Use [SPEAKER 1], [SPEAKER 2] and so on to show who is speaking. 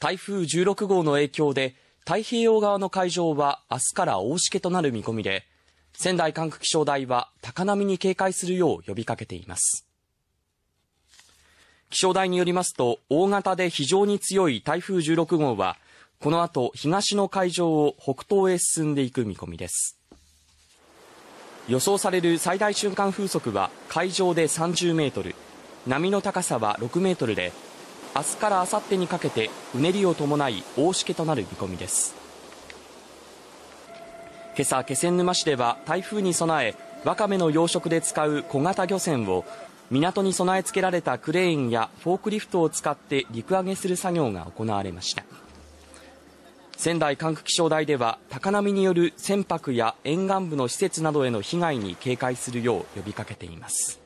[SPEAKER 1] 台風16号の影響で太平洋側の海上は明日から大しけとなる見込みで仙台管区気象台は高波に警戒するよう呼びかけています気象台によりますと大型で非常に強い台風16号はこの後東の海上を北東へ進んでいく見込みです予想される最大瞬間風速は海上で30メートル波の高さは6メートルで明日からあさってにかけてうねりを伴い大しけとなる見込みです今朝気仙沼市では台風に備えわかめの養殖で使う小型漁船を港に備え付けられたクレーンやフォークリフトを使って陸揚げする作業が行われました仙台管区気象台では高波による船舶や沿岸部の施設などへの被害に警戒するよう呼びかけています